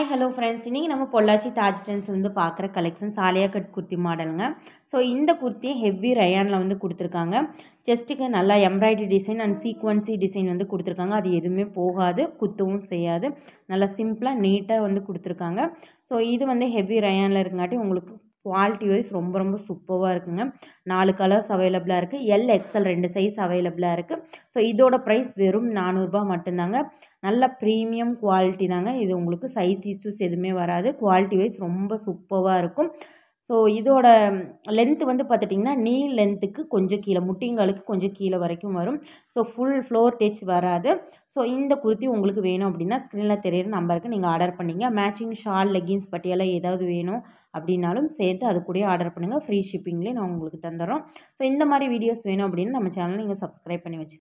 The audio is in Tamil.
ஹாய் ஹலோ ஃப்ரெண்ட்ஸ் இன்றைக்கி நம்ம பொள்ளாச்சி தாஜ் வந்து பார்க்குற கலெக்ஷன் சாலியா கட் குர்த்தி மாடலுங்க ஸோ இந்த குர்த்தி ஹெவி ரயானில் வந்து கொடுத்துருக்காங்க செஸ்ட்டுக்கு நல்லா embroidery design and sequence design வந்து கொடுத்துருக்காங்க அது எதுவுமே போகாது குத்தவும் செய்யாது நல்லா சிம்பிளாக நீட்டாக வந்து கொடுத்துருக்காங்க ஸோ இது வந்து ஹெவி ரயானில் இருக்காட்டி உங்களுக்கு குவாலிட்டி வைஸ் ரொம்ப ரொம்ப சூப்பராக இருக்குங்க நாலு கலர்ஸ் அவைலபிளாக இருக்குது எல் எக்ஸல் ரெண்டு சைஸ் அவைலபிளாக இருக்குது ஸோ இதோட ப்ரைஸ் வெறும் நானூறுரூபா மட்டும்தாங்க நல்ல ப்ரீமியம் குவாலிட்டி தாங்க இது உங்களுக்கு சைஸ் இஷ்யூஸ் எதுவுமே வராது குவாலிட்டி வைஸ் ரொம்ப சூப்பராக இருக்கும் ஸோ இதோட லென்த்து வந்து பார்த்துட்டிங்கன்னா நீ லென்த்துக்கு கொஞ்சம் கீழே முட்டிங்காலுக்கு கொஞ்சம் கீழே வரைக்கும் வரும் ஸோ ஃபுல் ஃப்ளோர் டச் வராது ஸோ இந்த குர்த்தி உங்களுக்கு வேணும் அப்படின்னா ஸ்க்ரீனில் தெரியிற நம்பருக்கு நீங்கள் ஆர்டர் பண்ணிங்க மேட்சிங் ஷால் லெகின்ஸ் பட்டியலை ஏதாவது வேணும் அப்படின்னாலும் சேர்த்து அது கூட ஆர்டர் பண்ணுங்கள் ஃப்ரீ ஷிப்பிங்லேயே நான் உங்களுக்கு தந்துடுறோம் ஸோ இந்த மாதிரி வீடியோஸ் வேணும் அப்படின்னு நம்ம சேனலை நீங்கள் சப்ஸ்கிரைப் பண்ணி வச்சு